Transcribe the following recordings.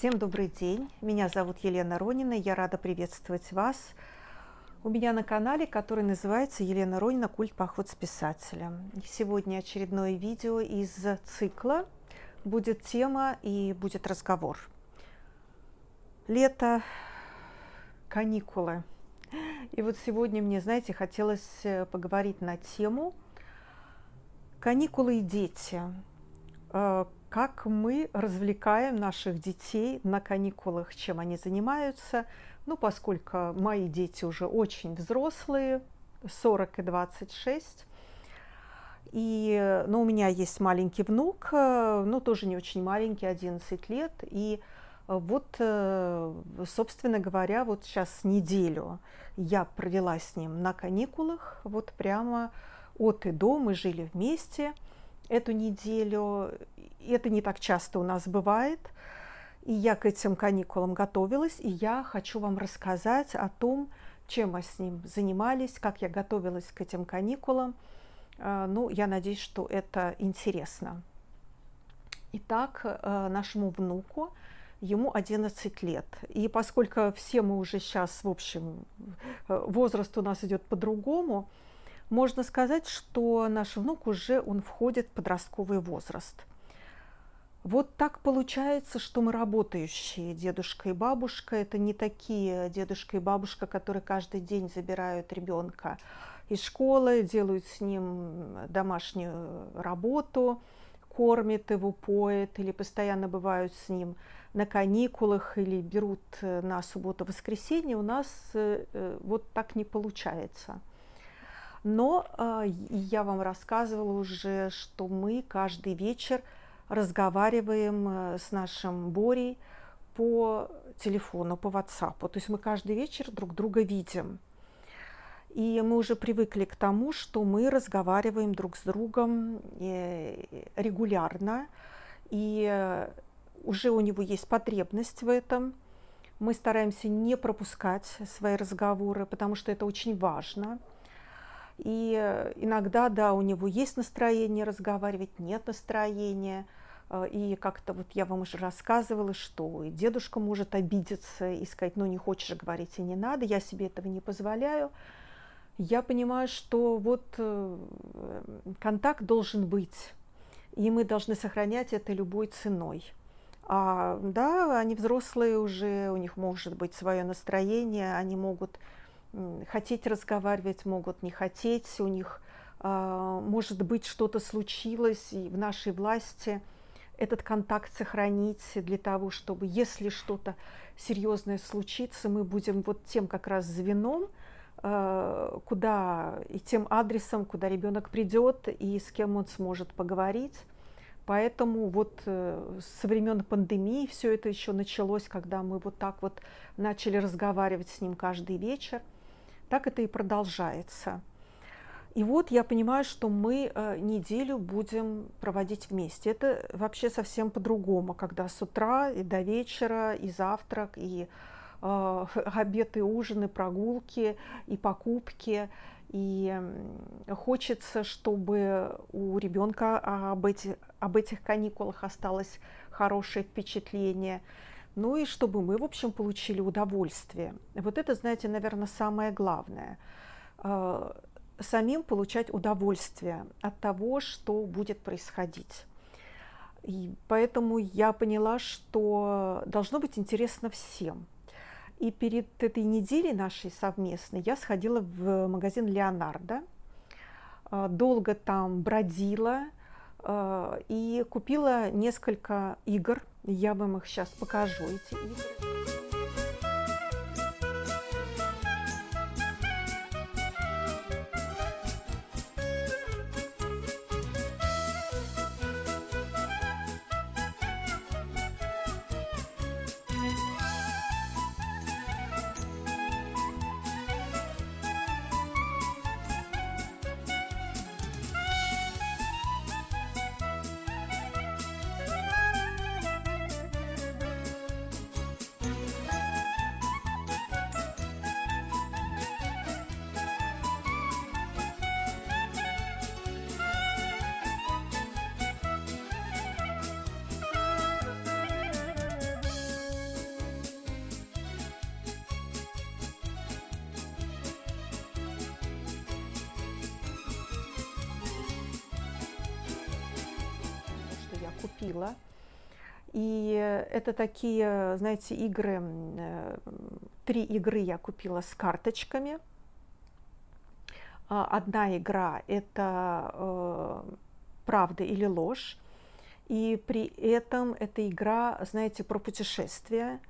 Всем добрый день, меня зовут Елена Ронина, я рада приветствовать вас у меня на канале, который называется Елена Ронина «Культ поход с писателем». Сегодня очередное видео из цикла, будет тема и будет разговор. Лето, каникулы. И вот сегодня мне, знаете, хотелось э, поговорить на тему каникулы и дети. Э, как мы развлекаем наших детей на каникулах, чем они занимаются. Ну, поскольку мои дети уже очень взрослые, 40 и 26, и, ну, у меня есть маленький внук, э, ну, тоже не очень маленький, 11 лет, и вот, э, собственно говоря, вот сейчас неделю я провела с ним на каникулах, вот прямо от и до мы жили вместе – эту неделю. Это не так часто у нас бывает. И я к этим каникулам готовилась, и я хочу вам рассказать о том, чем мы с ним занимались, как я готовилась к этим каникулам. Э, ну, я надеюсь, что это интересно. Итак, э, нашему внуку, ему 11 лет. И поскольку все мы уже сейчас, в общем, э, возраст у нас идет по-другому, можно сказать, что наш внук уже он входит в подростковый возраст. Вот так получается, что мы работающие дедушка и бабушка. Это не такие дедушка и бабушка, которые каждый день забирают ребенка из школы, делают с ним домашнюю работу, кормят его, поет или постоянно бывают с ним на каникулах или берут на субботу-воскресенье, у нас э, э, вот так не получается. Но э, я вам рассказывала уже, что мы каждый вечер разговариваем э, с нашим Борей по телефону, по WhatsApp. То есть мы каждый вечер друг друга видим. И мы уже привыкли к тому, что мы разговариваем друг с другом э, регулярно, и э, уже у него есть потребность в этом. Мы стараемся не пропускать свои разговоры, потому что это очень важно – и э, иногда, да, у него есть настроение разговаривать, нет настроения. Э, и как-то вот я вам уже рассказывала, что и дедушка может обидеться и сказать, ну не хочешь говорить и не надо, я себе этого не позволяю. Я понимаю, что вот э, контакт должен быть, и мы должны сохранять это любой ценой. А, да, они взрослые уже, у них может быть свое настроение, они могут хотеть разговаривать могут, не хотеть, у них а, может быть что-то случилось, и в нашей власти этот контакт сохранить для того, чтобы, если что-то серьезное случится, мы будем вот тем как раз звеном, а, куда и тем адресом, куда ребенок придет и с кем он сможет поговорить. Поэтому вот э, со времен пандемии все это еще началось, когда мы вот так вот начали разговаривать с ним каждый вечер. Так это и продолжается. И вот я понимаю, что мы э, неделю будем проводить вместе. Это вообще совсем по-другому, когда с утра и до вечера, и завтрак, и э, обед, и ужин, и прогулки, и покупки. И хочется, чтобы у ребенка а, об, эти, об этих каникулах осталось хорошее впечатление ну и чтобы мы, в общем, получили удовольствие. Вот это, знаете, наверное, самое главное. А, самим получать удовольствие от того, что будет происходить. И поэтому я поняла, что должно быть интересно всем. И перед этой неделей нашей совместной я сходила в магазин Леонардо, а, долго там бродила, а, и купила несколько игр. Я вам их сейчас покажу, эти игры. купила. И это такие, знаете, игры, э, три игры я купила с карточками. А, одна игра – это э, «Правда или ложь», и при этом эта игра, знаете, про путешествия.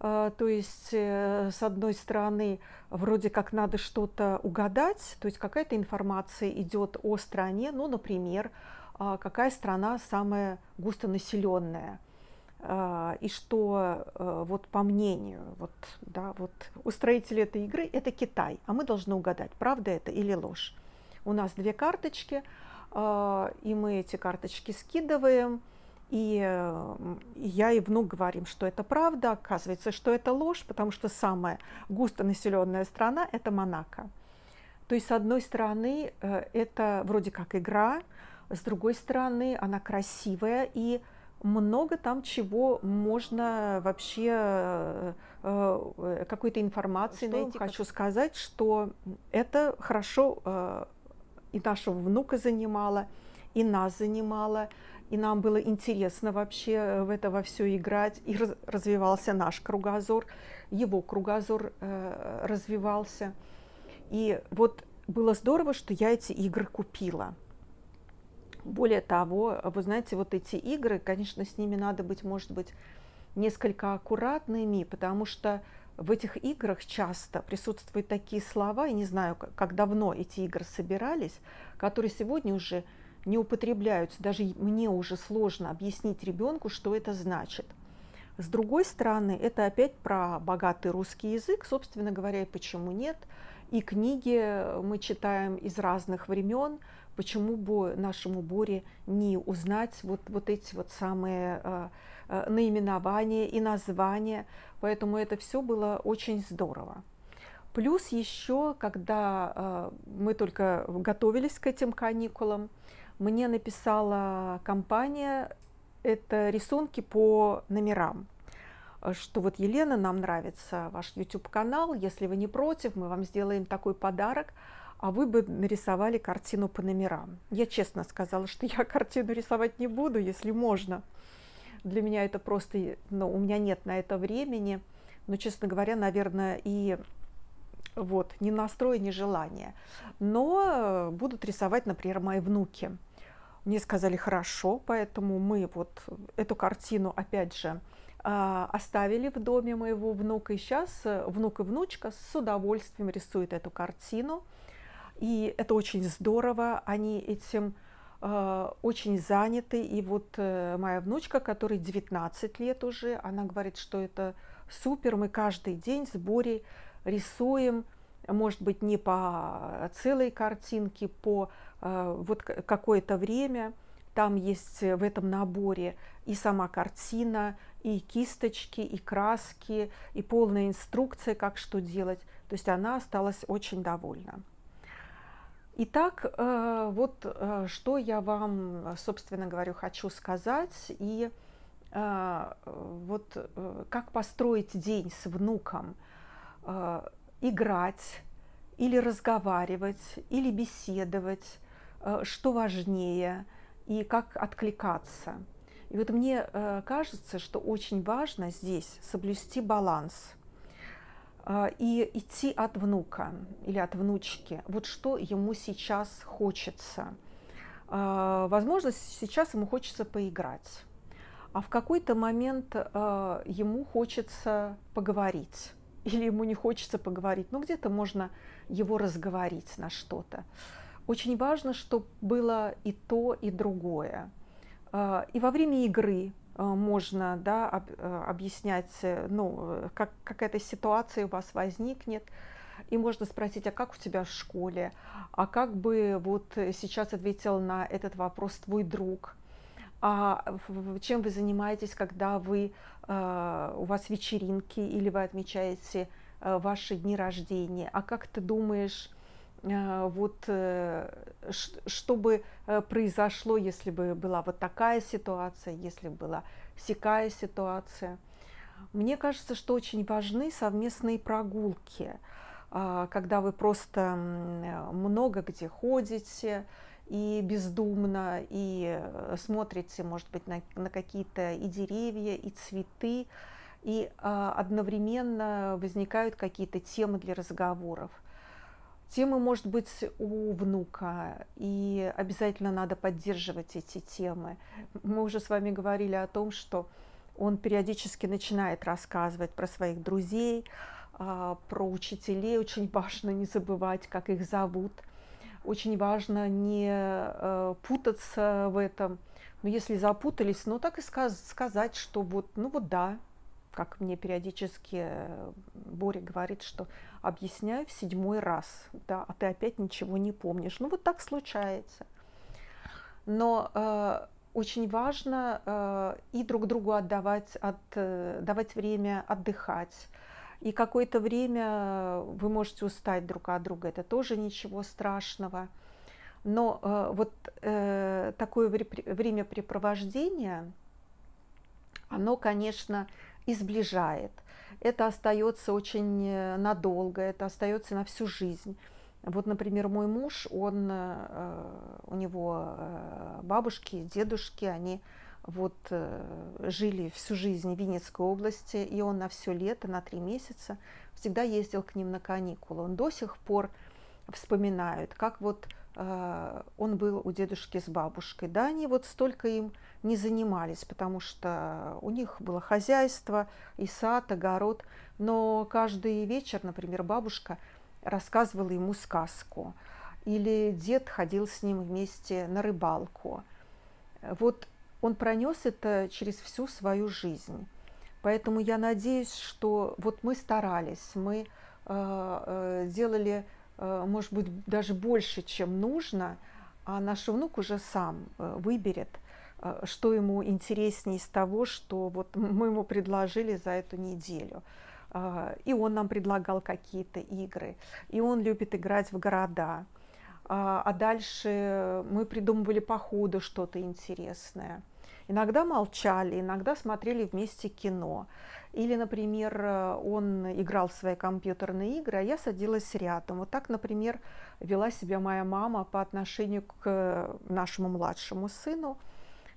А, то есть, э, с одной стороны, вроде как надо что-то угадать, то есть какая-то информация идет о стране, ну, например, а, какая страна самая густонаселенная. А, и что, э, вот по мнению, вот, да, вот устроители этой игры – это Китай, а мы должны угадать, правда это или ложь. У нас две карточки, а, и мы эти карточки скидываем, и э, я и внук говорим, что это правда, оказывается, что это ложь, потому что самая густонаселенная страна – это Монако. То есть, с одной стороны, э, это вроде как игра, с другой стороны, она красивая и много там чего можно вообще э, какой-то информации что найти. Хочу как... сказать, что это хорошо э, и нашего внука занимало, и нас занимало, и нам было интересно вообще в это во все играть, и развивался наш кругозор, его кругозор э, развивался. И вот было здорово, что я эти игры купила. Более того, вы знаете, вот эти игры, конечно, с ними надо быть, может быть, несколько аккуратными, потому что в этих играх часто присутствуют такие слова, и не знаю, как давно эти игры собирались, которые сегодня уже не употребляются. Даже мне уже сложно объяснить ребенку, что это значит. С другой стороны, это опять про богатый русский язык, собственно говоря, и почему нет. И книги мы читаем из разных времен, почему бы нашему Боре не узнать вот, вот эти вот самые а, а, наименования и названия, поэтому это все было очень здорово. Плюс еще, когда а, мы только готовились к этим каникулам, мне написала компания, это рисунки по номерам, что вот Елена, нам нравится ваш YouTube-канал, если вы не против, мы вам сделаем такой подарок – а вы бы нарисовали картину по номерам. Я честно сказала, что я картину рисовать не буду, если можно. Для меня это просто, ну, у меня нет на это времени, но, честно говоря, наверное, и вот, ни настроя, ни желание. Но э, будут рисовать, например, мои внуки. Мне сказали, хорошо, поэтому мы вот эту картину, опять же, а, оставили в доме моего внука. И сейчас э, внук и внучка с удовольствием рисуют эту картину – и это очень здорово, они этим э, очень заняты. И вот э, моя внучка, которой 19 лет уже, она говорит, что это супер, мы каждый день с Борей рисуем, может быть, не по целой картинке, по э, вот какое-то время. Там есть э, в этом наборе и сама картина, и кисточки, и краски, и полная инструкция, как что делать. То есть она осталась очень довольна. Итак, э, вот э, что я вам, собственно говоря, хочу сказать. И э, вот как построить день с внуком, играть или разговаривать, или беседовать, что важнее и как откликаться. И вот мне кажется, что очень важно здесь соблюсти баланс – а, и идти от внука или от внучки, вот что ему сейчас хочется. А, возможно, сейчас ему хочется поиграть, а в какой-то момент а, ему хочется поговорить или ему не хочется поговорить, но ну, где-то можно его разговорить на что-то. Очень важно, чтобы было и то, и другое. И во время игры Э, можно да, об, э, объяснять, э, ну, как как эта ситуация у вас возникнет, и можно спросить, а как у тебя в школе, а как бы вот сейчас ответил на этот вопрос твой друг, а чем вы занимаетесь, когда вы, у вас вечеринки или вы отмечаете ваши дни рождения, а как ты думаешь, а, вот э, чтобы э, произошло, если бы была вот такая ситуация, если была сякая ситуация. Мне кажется, что очень важны совместные прогулки, а, когда вы просто много где ходите и бездумно, и э, смотрите, может быть, на, на какие-то и деревья, и цветы, и а, одновременно возникают какие-то темы для разговоров – Темы, может быть, у внука, и обязательно надо поддерживать эти темы. Мы уже с вами говорили о том, что он периодически начинает рассказывать про своих друзей, а, про учителей. Очень важно не забывать, как их зовут. Очень важно не э, путаться в этом. Но если запутались, ну так и сказ сказать, что вот, ну вот да, как мне периодически э, Боря говорит, что объясняю в седьмой раз, да, а ты опять ничего не помнишь. Ну вот так случается. Но э, очень важно э, и друг другу отдавать, от, э, давать время отдыхать. И какое-то время э, вы можете устать друг от друга, это тоже ничего страшного. Но э, вот э, такое времяпрепровождение, оно, конечно, э, и сближает. Это остается очень э, надолго, это остается на всю жизнь. Вот, например, мой муж, он, э, э, у него бабушки, дедушки, они вот жили всю жизнь в Винницкой области, и он на все лето, на три месяца всегда ездил к ним на каникулы. Он до сих пор вспоминает, как вот а, он был у дедушки с бабушкой. Да, они вот столько им не занимались, потому что у них было хозяйство и сад, огород. Но каждый вечер, например, бабушка рассказывала ему сказку. Или дед ходил с ним вместе на рыбалку. Вот он пронес это через всю свою жизнь. Поэтому я надеюсь, что вот мы старались, мы а, э, делали Э, может быть, даже больше, чем нужно, а наш внук уже сам э, выберет, э, что ему интереснее из того, что вот мы ему предложили за эту неделю. А, и он нам предлагал какие-то игры, и он любит играть в города. А, а дальше мы придумывали по ходу что-то интересное. Иногда молчали, иногда смотрели вместе кино. Или, например, э, он играл в свои компьютерные игры, а я садилась рядом. Вот так, например, вела себя моя мама по отношению к э, нашему младшему сыну.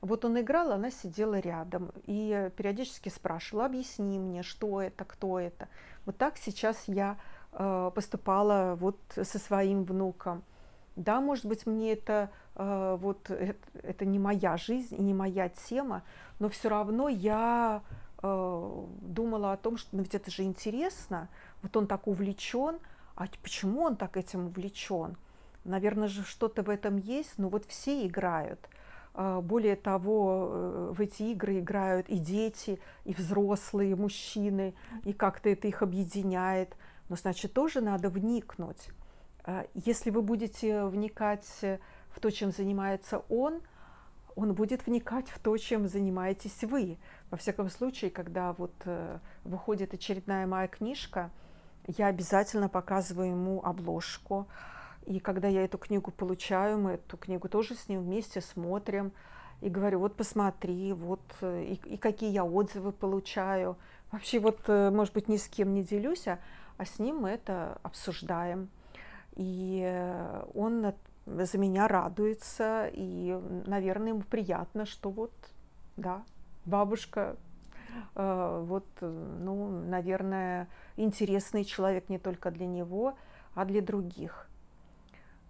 Вот он играл, она сидела рядом и периодически спрашивала, объясни мне, что это, кто это. Вот так сейчас я э, поступала вот со своим внуком. Да, может быть, мне это э, вот это, это не моя жизнь и не моя тема, но все равно я э, думала о том, что ну, ведь это же интересно, вот он так увлечен, а почему он так этим увлечен? Наверное же что-то в этом есть, но вот все играют. Э, более того, в эти игры играют и дети, и взрослые, и мужчины, и как-то это их объединяет. Но значит, тоже надо вникнуть. А, если вы будете вникать э, в то, чем занимается он, он будет вникать в то, чем занимаетесь вы. Во всяком случае, когда вот э, выходит очередная моя книжка, я обязательно показываю ему обложку. И когда я эту книгу получаю, мы эту книгу тоже с ним вместе смотрим. И говорю, вот посмотри, вот э, и, и какие я отзывы получаю. Вообще вот, может быть, ни с кем не делюсь, а, а с ним мы это обсуждаем. И э, он за меня радуется, и, наверное, ему приятно, что вот, да, бабушка, э, вот, ну, наверное, интересный человек не только для него, а для других.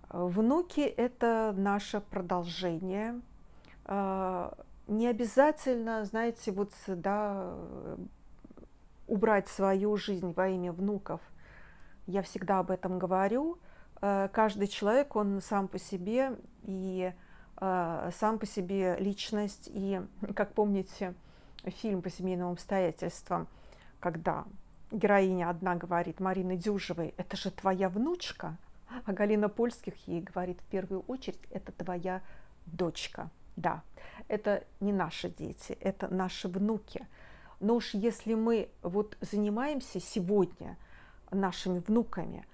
Внуки – это наше продолжение. Э, не обязательно, знаете, вот, да, убрать свою жизнь во имя внуков. Я всегда об этом говорю – Э, каждый человек, он сам по себе и э, сам по себе личность. И, как помните, фильм по семейным обстоятельствам, когда героиня одна говорит Марина Дюжевой, это же твоя внучка, а Галина Польских ей говорит в первую очередь, это твоя дочка. Да, это не наши дети, это наши внуки. Но уж если мы вот занимаемся сегодня нашими внуками –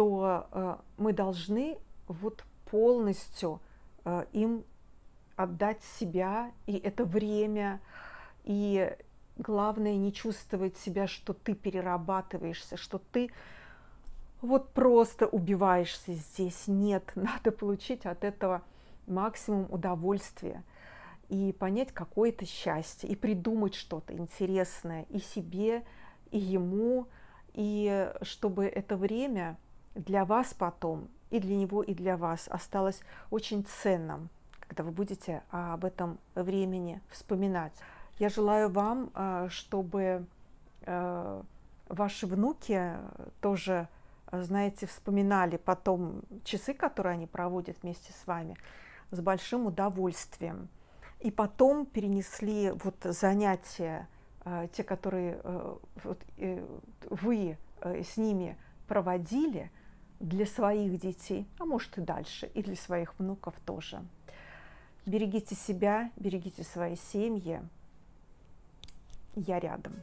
что э, мы должны вот полностью э, им отдать себя, и это время, и главное не чувствовать себя, что ты перерабатываешься, что ты вот просто убиваешься здесь. Нет, надо получить от этого максимум удовольствия и понять какое-то счастье, и придумать что-то интересное и себе, и ему, и чтобы это время для вас потом, и для него, и для вас осталось очень ценным, когда вы будете а, об этом времени вспоминать. Я желаю вам, а, чтобы э, ваши внуки тоже, э, знаете, вспоминали потом часы, которые они проводят вместе с вами, с большим удовольствием. И потом перенесли вот занятия, э, те, которые вот, вы с ними проводили – для своих детей, а может и дальше, и для своих внуков тоже. Берегите себя, берегите свои семьи. Я рядом.